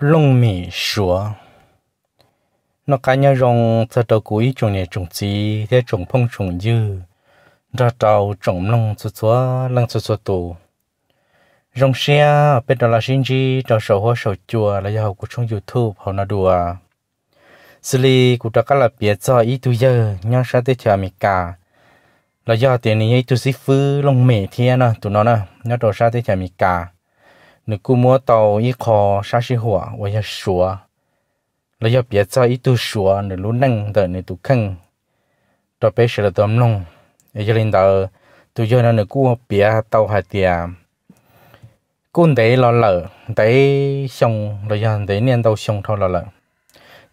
lông mì sủa nó cá nhau rong cho đầu cuối trồng này trồng gì thế trồng phong trồng dư ra trâu trồng lông chúa chúa lăng chúa chúa tù rong xe bên đó là sinh chi đó sầu hoa sầu chùa là do của trong youtube họ nó đùa xử lý của đó các là biết cho ý tu giờ nhau sao tới chờ mình cả là do tiền này tu sĩ phứ lông mì thiên nó tụi nó nè nó đồ sao tới chờ mình cả 你估摸到一颗啥时候啊？我要说，那要别在一度说，你路能的你都坑，到别时了都弄，也就领导都叫那你估别到还点，估得了了，得凶了呀，得念到凶头了了，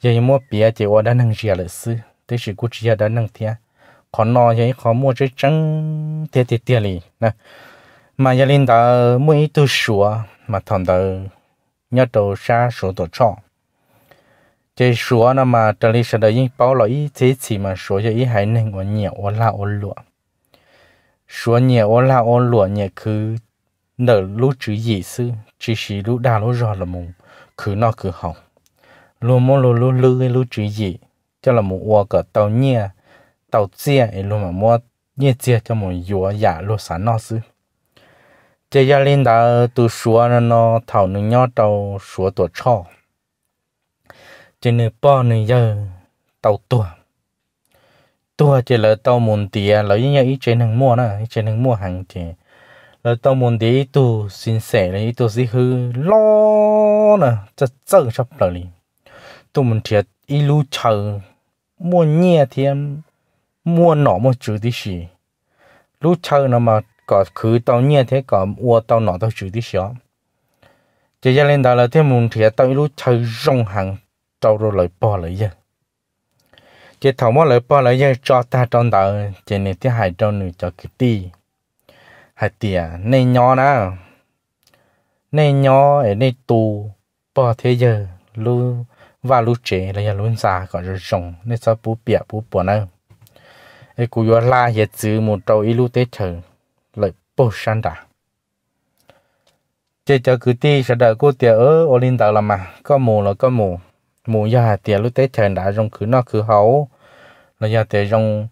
也摸别就我的能热了事，得是估只要的能天，可能也可摸着真点点点哩，那。mà gia linh đã mỗi tu sửa mà thằng đó, nhớ đồ xa số tổ chọn chế số nó mà trở lại sau đấy bảo là ý thế chỉ mà số cho ý hay nên của nhiều ô la ô lụa số nhiều ô la ô lụa nhẹ cứ nở lũ chữ gì sư chỉ chỉ lũ đa lũ rò là mùng cứ nó cứ hỏng lũ mô lũ lũ cái lũ chữ gì cho là một ô cả tàu nhẹ tàu chia ấy luôn mà mua nhẹ chia cho một dúa giả lũ sáng nó sư 这家领导都说了呢，讨论要找说多少，这呢把呢要到多，多这了到门店，了人家一千能 mua 呢，一千能 mua hàng tiền, là tao muốn đi tu xin sẻ là đi tu gì hư lo nè, chắc chắc sắp rồi đi, tao muốn thiệt ít lu mua nhẹ thì mua nọ mua chữ đi xì, lu chờ nó mà có khứ tàu nhẹ thế có ua tàu nọ tàu chữ đi xó chỉ ra lên đó là thế muốn thì tàu lúc chơi rong hàng tàu rồi lại bỏ lại vậy chỉ thầu mà lại bỏ lại vậy cho ta trong đó chỉ nên thế hai trong nữa cho cái ti hai tia nên nhỏ nè nên nhỏ ở nên tu bỏ thế giờ lu và lu trẻ là giờ luôn già còn rồi rong nên sao bố bịa bố bỏ nữa ấy cú yo la hiện chữ một trâu ít lu tết chờ lại bố sáng đà chế cho cứ ti sẽ đợi cô tiệt ở ô linh tạo làm mà có mù là có mù mù do hà tiệt lúc tết trời đã trong cứ nó cứ hấu là do tiệt trong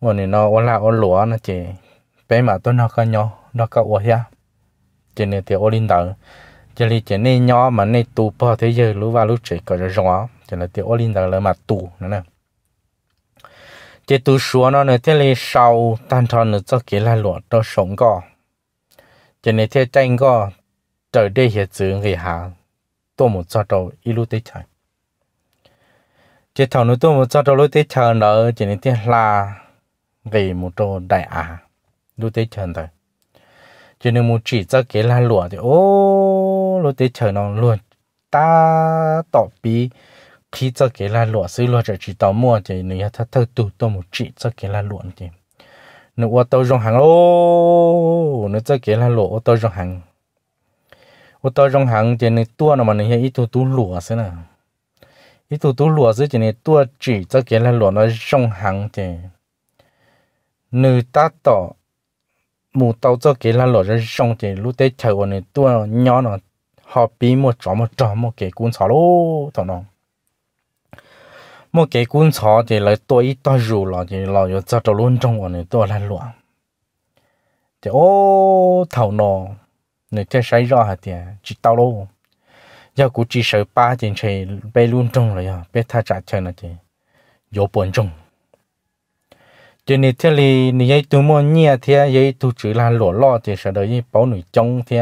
mà này nó ô la ô lúa nó chỉ bé mà tôi nó có nhó, nó có ô ya chỉ này tiệt ô linh tạo chỉ là chỉ này nhó mà này tù bò thế giới lúc vào lúc chỉ có rõ chỉ là tiệt ô linh tạo là mà tù nữa nè chỉ tu sửa nó nữa thế là sau tan tròn nữa cho cái là lụa cho sống co chỉ này thế tranh co trở đây hiện chữ người hà tôi một cho đầu ít lúc tới chơi chỉ thằng nữa tôi một cho đầu lúc tới chơi nữa chỉ này thế là về một chỗ đại à lúc tới chơi rồi chỉ nên một chỉ cho cái là lụa thì ô lúc tới chơi nó luôn ta tỏ bí khi cho cái là lụa xứ lụa chỉ tàu mua thì nếu thắt thắt tụ tụ một chỉ cho cái là lụa thì nếu ô tô rong hàng ô nếu cho cái là lụa ô tô rong hàng ô tô rong hàng thì nếu tua nó mà nếu ít tụ tụ lụa xứ nào ít tụ tụ lụa xứ thì nếu tua chỉ cho cái là lụa nó rong hàng thì nếu ta tỏ mù tàu cho cái là lụa nó rong thì lúc tết chờ này tua nhỏ nó họ bị một chó một chó một cái cuốn xỏ lô thằng nào một cái cuốn sọ thì lại tôi tôi rủ là là yo cho tôi luôn trong này tôi là luôn thì ô thầu nọ sai ra thì chỉ tao luôn giờ cũng chỉ sợ ba thì chỉ bé luôn rồi à bé tha trả chơi thì yo buồn trong cho nên thế thì nị ấy tụi mua thì ấy tụi chỉ là lỗ lo thì sợ đấy bảo nổi trong thì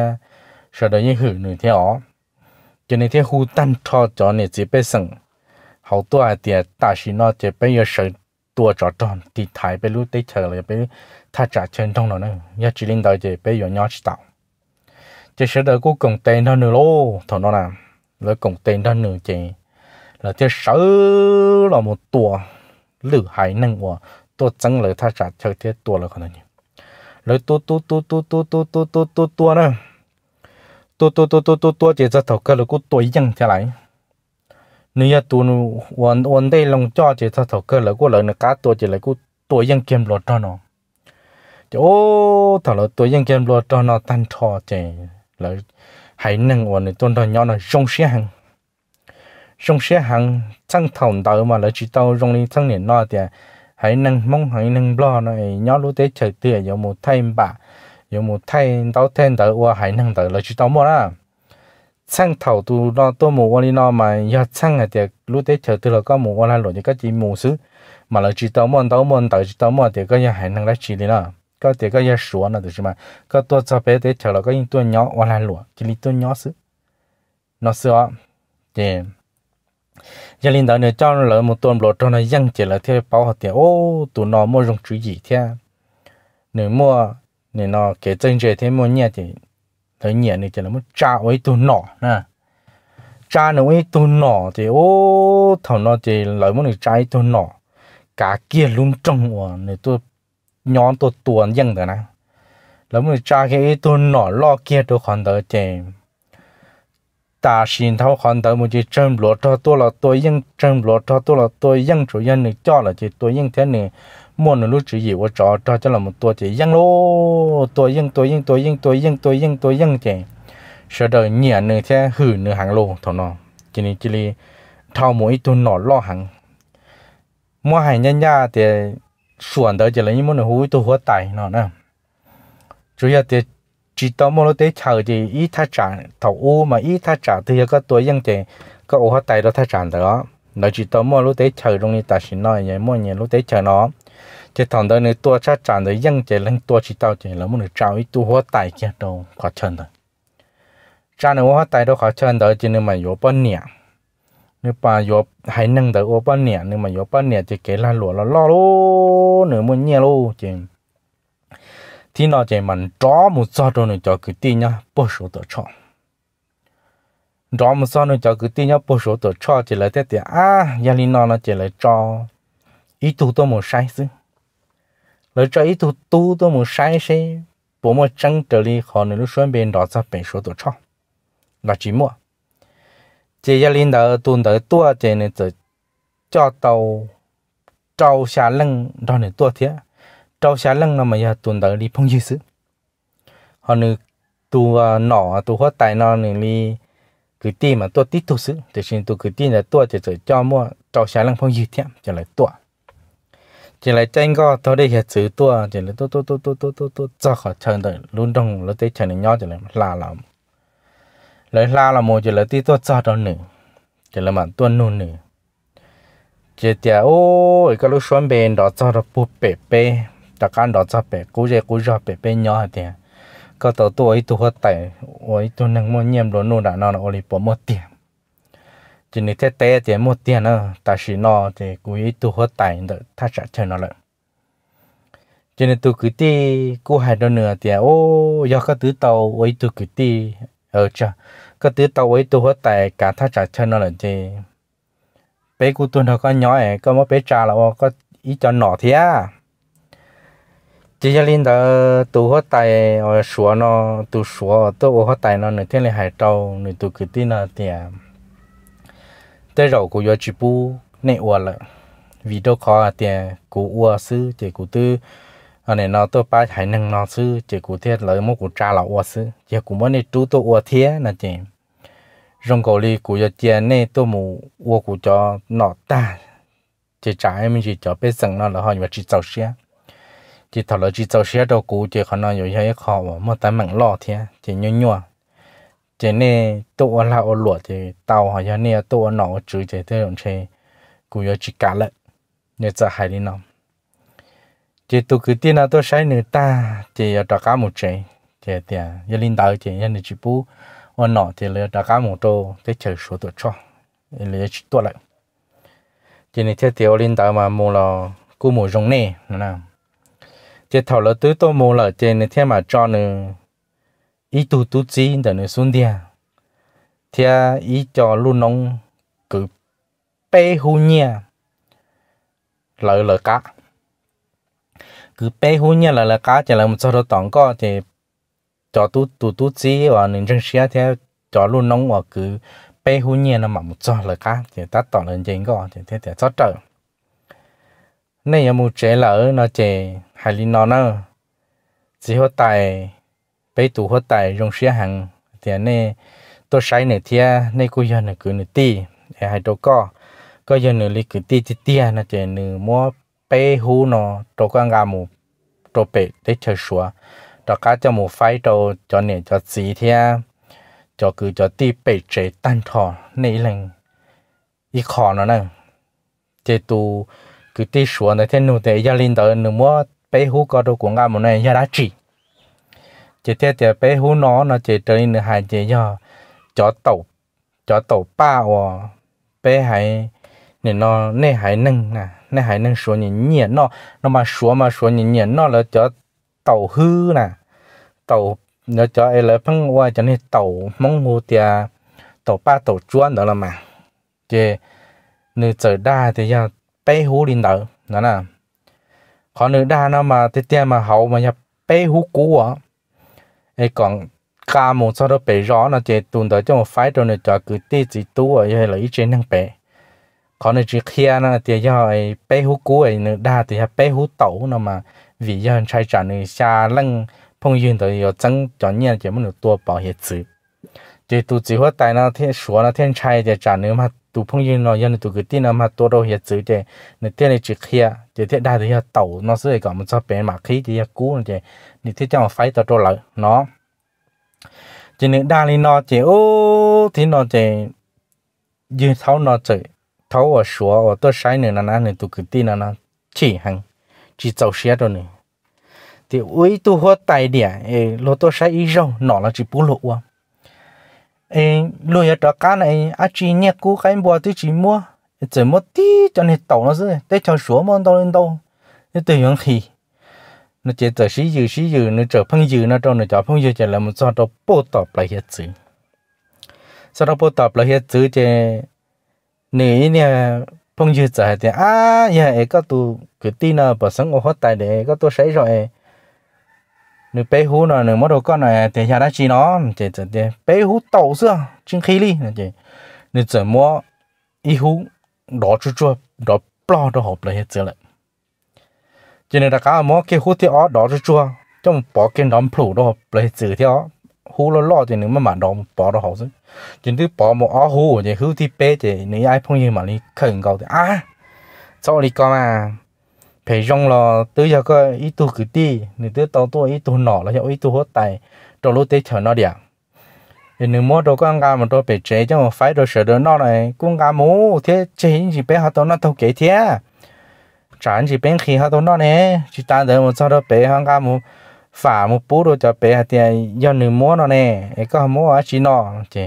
sợ đấy hử nổi thế ó cho nên thế hu tan cho cho nị chỉ bé sừng 好多啊点，但是呢，这边有谁多找到地台被路对车了，被他咋全通了呢？也只领导这被有鸟知道，这是的过工地那呢咯，同到呢，那工地那呢这，那这少那么多，路还能我多整了他咋就这多了可能呢？แล้วตัวตัวตัวตัวตัวตัวตัวตัวตัวนะตัวตัวตัวตัวตัวตัวเจ้าเท่ากันแล้วก็ตัวยังเท่าไหร่ nếu tu nu wan wan đây lòng cho chỉ thao thầu cơ là cô lợi nó cá tua chỉ là cô tua vẫn kiếm lót cho nó chỉ ô thảo là tua dân kiếm lót cho nó tan thọ chỉ là hãy nâng wan này tuần đó nhỏ nó rong xe hàng rong xe hàng chẳng thầu đầu mà lại chỉ tao rong này chẳng niệm lo thì hãy nâng mong hãy nâng lo này nhỏ lúc tế trời tươi có một thay bà có một thay tao thay tới qua hãy nâng tới lại chỉ tao mua đó sang thầu tu nó tôi mù quan nó mà giờ sang à, tiệc lúc đấy chờ từ là có mù quan là rồi cái gì mù xứ mà là chỉ tao mòn tao mòn tao chỉ tao mòn thì cái gì hàng năng đã chỉ đi nè có thể cái gì sủa nó được chứ mà có tôi cho bé đấy chờ là cái tôi nhỏ quan là lụa chỉ lý tôi nhỏ xứ nó xưa thì giờ linh đạo này cho nó lỡ một tuần lột cho nó dăng chỉ là theo bảo họ tiền ô tụi nó mua dùng chữ gì thế nếu mua nên nó cái chân trời thế mua nhẹ thì thấy nhẹ này chỉ là muốn cha ấy tu nọ nè cha nó ấy tu nọ thì ô thằng nó thì lời muốn cha ấy tu nọ cả kia luôn trong của này tôi nhón tôi tuần dân rồi nè lời muốn cha cái tu nọ lo kia tôi còn đỡ chèm 大型头看到么就挣不着多了，多应挣不着多了，多应主要你叫了就多应天呢，莫能录制业我找找着那么多就应咯，多应多应多应多应多应多应的，说到年呢天后呢行路头呢，今里今里头么一顿脑老行，莫还人家的选择就了，你莫能胡多活大呢呢，主要的。chỉ đó mà nó để chờ thì ít thà trả thầu u mà ít thà trả thì có tuổi dân thì có ô hết tay đó thà trả đó nó chỉ đó mà nó để chờ trong này ta xin nói vậy mọi người nó để chờ nó chỉ thằng đó này tua thà trả thì dân thì lên tua chỉ tao thì là muốn được trao ít tu hết tay kia đâu khó chân rồi trả nữa hoa tay đó khó chân đó chỉ nên mà yếu bên nhẹ nếu bà yếu hay nâng đỡ ô bên nhẹ nếu mà yếu bên nhẹ thì cái là lúa là lo luôn nếu muốn nhẹ luôn chứ thì nó chỉ mình rõ một số rồi nó cho cứ tin nhá bớt số tờ cho rõ một số nó cho cứ tin nhá bao nhiêu tờ cho chỉ là thế thì à gia đình nó nó chỉ là cho ý tu tôi một sai chứ lời cho ý tu tu tôi một sai số. bố mà chẳng trở đi họ nữa lúc xuân bên đó ra bên số tờ cho là chỉ mua chỉ gia đình đó tuần đó tua chỉ nên cho tàu trâu xa lưng đó này tua thế trâu xá lăng nó mà giờ tuần tới đi phong dư sự họ nữ tu à, nọ tu hoa tài nó nữ đi cứ tin mà tôi tít tu sự thì xin tu cứ tin là tôi chỉ cho mua trâu xá lăng phong dư thêm trở lại tôi chỉ là tranh có thôi đây hiện chữ tua chỉ là tu tu tu tu tu tu tu cho khỏi chờ đợi luôn đông lúc tới chân nhỏ chỉ là la lắm lấy la là một chỉ là ti tôi cho đó nữa chỉ là mà tôi nôn nữa chỉ là ô cái lúc xoắn bên đó cho nó bút bể bể ta can đó cho bé cú dễ cú cho bé bên nhỏ thì có tàu tôi ấy tôi hết tại ấy tôi nâng mua nhiệm đồ nô đã nó là oli bỏ mất tiền chỉ nên thế té thì mất tiền nữa ta chỉ nó thì cú ấy tôi hết tại đó ta trả cho nó lại cho nên tôi cứ đi cú hai đó nữa thì ô do các thứ tàu ấy tôi cứ đi ở cha các thứ tàu ấy tôi hết tại cả ta trả cho nó lại thì bé cú tôi nó có nhỏ ấy có mất bé trả là có ít cho nó thế à chỉ cho linh đó tu hết tay ở số nó tu số tu hết tay nó nửa thiên là hải trâu nửa tu cứ tin là tiền tới rồi cũng do chỉ bu nè uo là vì đâu khó tiền cũng uo sư chỉ cũng tư ở này nó tôi ba hải năng nó sư chỉ cũng thiết lợi một cũng trả là uo sư chỉ cũng muốn này chú tôi uo thế là chị rong cầu li cũng do tiền nè tôi mù uo cũng cho nó ta chỉ trả em chỉ cho biết rằng nó là họ như vậy chỉ giàu xe chỉ thảo là chỉ tàu xe đầu cũ chỉ khả năng 有些 khó mà mà tại mạng lọ thì chỉ nhua nhua chỉ nè tụ là ô lụa thì tàu họ là nè tụ nó chữ chỉ thế rồi chơi cũ giờ chỉ cả lệ nhớ giờ hai đi nào, chỉ tụ cứ tiền nào tôi sai nữa ta chỉ ở đó cả một chơi chỉ tiền giờ à, linh đạo chỉ giờ chỉ bu ô nọ thì lấy đó cả một tô để chờ số tuổi cho lấy chỉ tuổi lại chỉ nè theo tiểu linh đạo mà mua là cũ một giống nè nè chế thầu là tứ tô mô là chế này thế mà cho nữa ý tu tu chi để nữa xuống đi thế ý cho luôn nông cứ bê hú nha lợi lợi cá cứ bê hú nha lợi lợi cá chỉ là một số đó tổng có thì cho tu tu tu chi và nên chân xe thế cho luôn nông và cứ bê hú nha nó mà một số lợi cá thì tắt tổng lên trên có thì thế thì sót trời nay em muốn chế là nó chế hải lý nó nữa chỉ hỗ tài bây tụ hỗ tài rong xe hàng thì nè tôi sai nè thia nè cô giờ nè cứ nè ti để hai đồ có, có giờ nè lấy cứ ti ti tia nè chế nè mua bé hú nó đồ con gà mù đồ bể để chơi xóa đó cá cho mù phái đồ cho nè cho gì thia cho cứ cho ti bể chế tan thọ nè lên, ít khó nó nè chế tụ cứ tí xuống này thế nụ thế gia linh tới nụ mua bé hú có đồ của ngài một này gia đã chỉ chỉ thế thì bé hú nó nó chỉ trở nên hai chỉ do chó tàu chó tàu ba o bé hay nên nó nè hay nâng nè nè hay nâng xuống nhìn nhẹ nó nó mà xuống mà xuống nhìn nhẹ nó là chó tàu hư nè tàu nó cho ai là phăng qua cho nên tàu mong hú tia tàu ba tàu chuan đó là mà chỉ nếu trở ra thì giờ bé hú linh tử nó nè, còn nữa đa nó mà tiếp theo mà hậu mà nhập bé hú cũ á ấy còn ca một sau đó bị rõ nó chỉ tuần tới trong một phái rồi nó cho cứ tê chỉ tú ở hay là ít trên năng bé còn nữa chỉ kia nó thì do ấy bé hú cũ ấy nữa đa thì bé hú tẩu nó mà vì do trai trả nữa xa lăng phong duyên tới giờ chẳng chọn nhà chỉ muốn được tua bảo hiểm sự thì tụ chỉ tại nó thiên số nó thiên trai để trả nếu mà tụ phong yên nó yên tụ cái tin nó mà tôi đâu hiện chữ để nó thiên này chỉ kia thì thiên đại thì hiện nó sẽ có một số bé mà khí thì hiện cũ này thì thiên trong phải tao lại nó chỉ nếu đại thì nó chỉ ô thì nó chỉ như thấu nó chỉ thấu ở ở tôi sai nữa là nó tụ cái tin nó chỉ hàng chỉ tàu xe rồi thì ui tụ hoa tại địa lô tôi sai ý rong nó chỉ bù lộ ấy lùi ở đó cá này à chỉ nhẹ cũ cái bùa tôi chỉ mua chỉ mua tí cho nên tàu nó rồi để cho số mà tàu lên tàu cái tự những khi nó chỉ từ xí dư xí dư nó trở phong dư nó cho nó cho phong dư chỉ là một đó bố tập lại hết chữ Sao đó bố tập lại hết chữ chỉ nếu nè phong dư trở thì à giờ cái đồ cái tin nào bảo sống ở hết tại để có tu sấy rồi nếu bé hú nó nếu mất đồ con này thì nhà đã chỉ nó chỉ chỉ để bé hú tàu xưa chân khí đi chỉ nếu chỉ mua ít hú đó chú chú đó lo đó hộp lại hết rồi lại cho nên là cả mua cái hú thì ó đó chú chú trong bỏ cái đom phủ đó hộp lại hết thì hú lo lo thì nếu mà mà đom bỏ đó hộp rồi chỉ thứ bỏ một áo hú thì hú thì bé thì nếu ai phong như mà đi khẩn cầu thì à cho đi con à phải rong là tới giờ có ít tu cứ đi nếu tới tao tôi ít tu nọ là cho ít tu hết tài trong lúc tới chờ nó đi nếu mua đồ con gà mà tôi phải chế cho mà phải đồ sửa đồ nọ này con gà mũ thế chế gì bé họ đồ nó thâu kế thế chẳng chỉ bên khi họ tôi nó nè chỉ ta đợi một sau đó bé họ gà mũ phả một bú đồ cho bé thì do nếu mua nó cái có mua ở chỉ nọ chứ,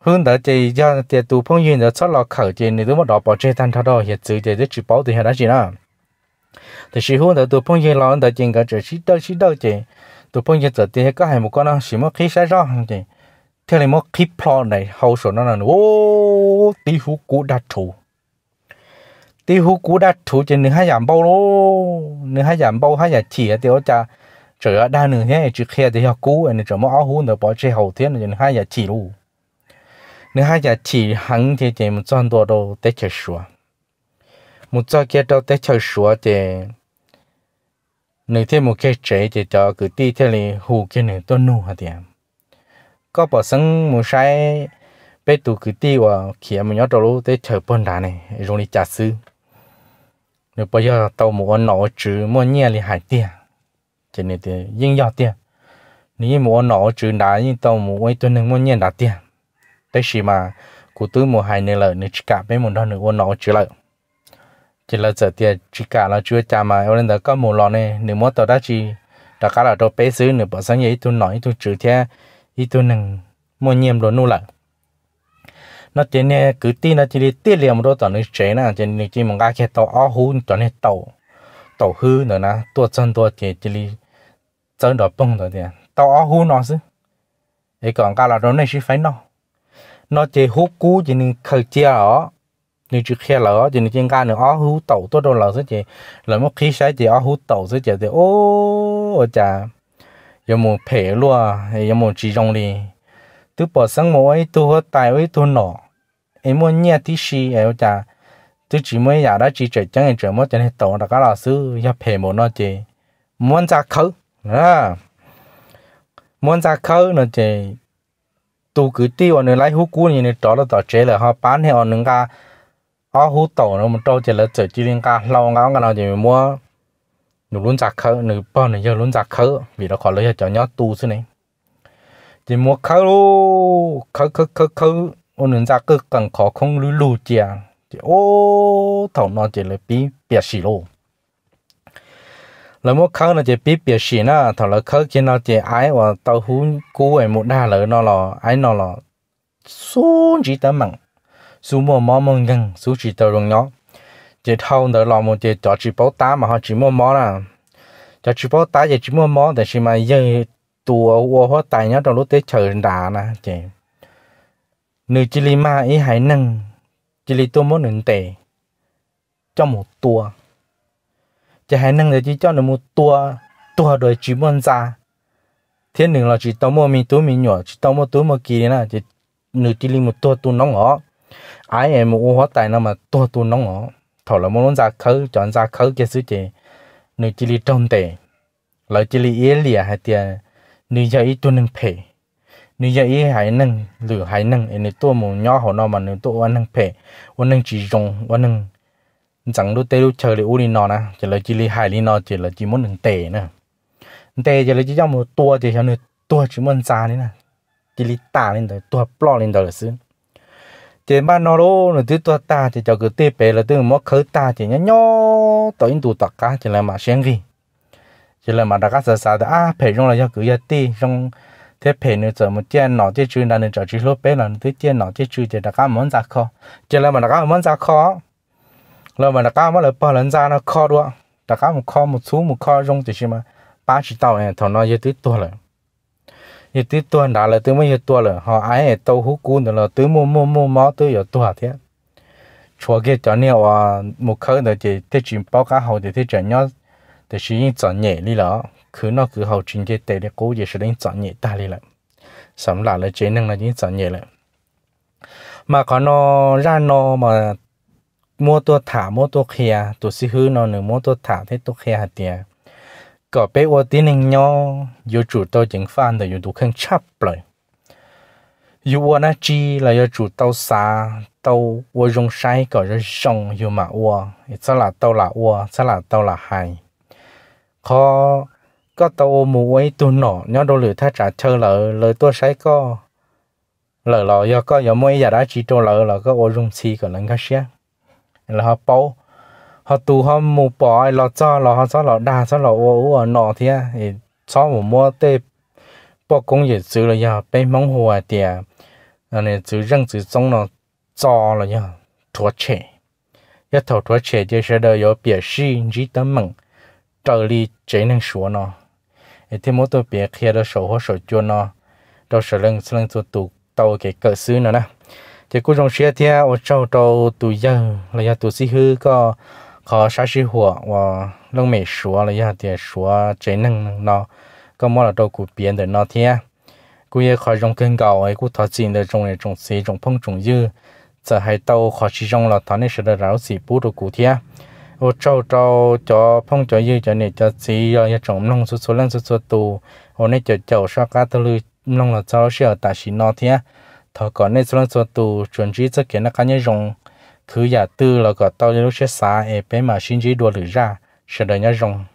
hướng tới chỉ do tiền tu phong duyên rồi sau lọ khởi chỉ nếu mà đó bỏ chế tan thao đó hiện sự chỉ chỉ bảo thì hiện đó chỉ nào thì sĩ hôn đó tụi phong dân lo đó chuyện cả chỉ sĩ đâu sĩ đâu chị tụi phong dân giờ thì có hai một con nó sĩ mất khí sai rõ chị theo này mất khí plo này hậu số nó là ô tí hú cú đa thủ tí hú cú đa thủ trên nửa hai giảm bao lô nửa hai giảm bao hai giảm chỉ thì ở cha trời ở đa nửa thế chỉ khe thì họ cú anh trời mất áo hôn đó bỏ chế hậu thế này nửa hai giảm chỉ luôn nửa hai giảm chỉ hắn thì chỉ một trăm đồ đồ tết chơi xuống một cho kia đâu tới chơi sủa thì nếu thế một cái chế thì cho cứ đi theo này hù cái này tôi nu hả tiền có bỏ sân một sai bé tụ cứ đi vào khi mà nhớ đâu lúc tới chơi bôn đá này rồi đi trả sư nếu bây giờ tàu một nọ chữ mua nhẹ thì hải tiền cho nên thì yên giao tiền nếu mua nọ chữ đá nhưng tàu một ấy tôi nên mua nhẹ đá tiền tới khi mà cụ tư mua hai nơi lợi nên chỉ cả bé một đó nữa mua nọ chữ lợi chỉ là giờ tiền chỉ cả là chưa trả mà ở đây có một lọ này nếu muốn tôi đã chỉ đã cả là đồ bé xứ nữa bỏ sang vậy tôi nói tôi chữ thế ít tôi nâng mua nhiệm đồ nô lại nó trên này cứ tin nó chỉ đi tiết liệm đồ tao nó chế nè trên nè chỉ mong cái cái tàu ao hú tao nè tàu tàu hư nữa nè tua chân tua chỉ chỉ đi chân đồ bông rồi tiền tàu ao hú nó chứ ấy còn cả là đồ này chỉ phải nó nó chỉ hú cú chỉ nên khởi chia ở nếu chỉ khe lỡ thì trên ga nữa ó hú tẩu tốt đâu là sẽ chỉ lỡ một khi sai thì ó hú tẩu sẽ chỉ thì ô chà giờ một phê luôn à. giờ một chỉ trong đi tôi bỏ sang một ấy tôi hết tài ấy tôi nọ em muốn nhẹ thì xí ấy chà tôi chỉ muốn giả đã chỉ chạy chẳng em chạy mất cho nên tẩu là cái lão sư giờ phê một nó chỉ muốn ra khâu, à muốn ra khâu nó chỉ tôi cứ tiêu ở nơi hú cú như này đó nó tao chế là họ bán hay ở nơi ga ở hú tổ nó một trâu chỉ là chỉ chỉ ca lâu ngáo ngáo chỉ mua nụ luôn giặc khớ nụ bao nụ giờ luôn giặc khớ vì nó khỏi lấy cho nhớ tu xí này chỉ mua khớ lú khớ khớ khớ ôn nụ giặc cứ cần khó không lú lú chìa chỉ ô thầu nó chỉ là bí biệt xì lô là mua khớ chỉ bí biệt xì nó thầu là khớ kia nó chỉ ái và tàu hú cú một đa lỡ nó là ái nó là xuống chỉ tấm mạng số mua mỏ mông gần số chỉ tàu rồng nhỏ chỉ thâu đỡ lò một chỉ cho chỉ bảo tá mà họ chỉ mua mỏ là cho chỉ bảo tá chỉ chỉ mua để xem mà giờ tùa ô hoa tài nhá trong lúc tới chờ đà nè chị nửa chỉ li ma ý hải nâng chỉ li tôi muốn nâng tệ cho một tua chỉ hải nâng để chỉ cho được một tua tua rồi chỉ muốn ra thiên đường là chỉ tao mua mi, túi mình nhỏ chỉ tao mua túi mua kỳ nè chỉ nửa chỉ li một tua tu nóng ngõ ai em u hoa tai nó mà tua tua nóng ngỏ thọ là muốn ra khứ chọn ra khứ cái sự gì nữ chỉ li trong tệ lời chỉ li yên lìa hay tiề nữ giờ ít tua nâng phê nữ giờ ít hay nâng lửa hay nâng em nuôi tua một nhỏ họ nó mà nữ tua nâng phê uốn nâng chỉ rong uốn nâng chẳng đôi tê đôi chờ để u đi nó nè chỉ là chỉ li hài li nó chỉ là chỉ muốn nâng tệ nè tệ chỉ là chỉ cho một tua chỉ cho nuôi tua chỉ muốn ra đấy nè chỉ li tả lên đời tua plot lên đời là xứ chỉ mà nó lô là thứ tôi ta chỉ cho cái tê bể là thứ mất khứ ta chỉ nhá nhó tổ in tụ tạc cá chỉ là mà xem gì chỉ là mà đã cá sợ sợ đã à bể trong là do cứ giờ tê trong thế bể nữa giờ một tiền nọ thế chui là nên cho chữ lô bể là thứ tiền nọ thế chui thì đã cá muốn ra khó chỉ là mà đã cá muốn ra khó là mà đã cá mà là bao lần ra nó kho đó đã cá một khó một số một kho trong thì chỉ mà ba chỉ tàu này thằng nó giờ tới tuổi rồi như tí tua đã là tứ mấy như tua rồi họ ai tàu hú cú rồi là mua mua mua mó tứ giờ tua thế chùa cái cho nhiều à một khơi nữa thì thế chuyện báo cá hậu thì thế chuyện nhớ thì sử dụng chọn nhẹ đi là cứ nó cứ hậu chuyện cái tệ để cố gì sẽ đến chọn nhẹ ta đi lại sắm lại là chế năng là những chọn nhẹ lại mà còn nó ra nó mà mua tua thả mua tua kia tua xí hư nó nữa mua tua thả thế tua kia hạt tiền ก็เปว่าตีนึงเนาะอยู่จุดตัวจึงฟันแต่อยู่ดูเครื่องชับเลยอยู่ว่านะจีแล้วอยู่จุดตัวสาตัวว่าจงใช้ก็จะจงอยู่มาว่าสละตัวละว่าสละตัวละหายขอก็ตัวมูไว้ตัวหนอเนาะดูหรือถ้าจะเชอเลยเลยตัวใช้ก็เลยเราก็ยังไม่อยากได้จีตัวเลยเราก็ว่าจงซีก็ลังก็เสียแล้วเขาเป้า họ tu họ mù bỏ ai cho lọ họ cho lọ đa cho lọ ô ô nọ thế thì cho một mua tê bỏ công việc chữ là giờ bên mong hồ à tiề này chữ răng chữ trong nó cho là giờ thua chè nhất thầu thua chè chứ sẽ đời có biết sĩ chỉ tấm mừng trợ lý chỉ năng số nó thì mỗi tôi biết khi đó sổ hoa sổ chua nó đó sổ lưng sổ lưng tôi tụ tàu cái cỡ xứ nữa nè thì cũng trong xe thì ở trong tàu tụ giờ là giờ tụ xí hư có khó sáng sư hùa và lông mẹ xóa là ya thì xóa chế năng nó có mỗi là đâu cụ biến để nó thế cụ ye khó dùng cân gạo ấy cụ thọ chín để trồng này trồng xí trồng phong trồng dư giờ hai tàu khó chỉ dùng là thọ này sẽ là ráo xí bút được cụ thế ô trâu trâu cho phong cho dư cho này cho xí rồi ya nông số số lần số số tù ô này cho chậu sao cá tơ lư nông là cháu sẽ ở tại xí nó thế thọ còn này số lần số tù chuẩn trí cho kiến là cá nhân dùng thứ giả tư là có tao lúc sẽ xa e bé mà xin chỉ đua lửa ra sẽ đợi nhau rồng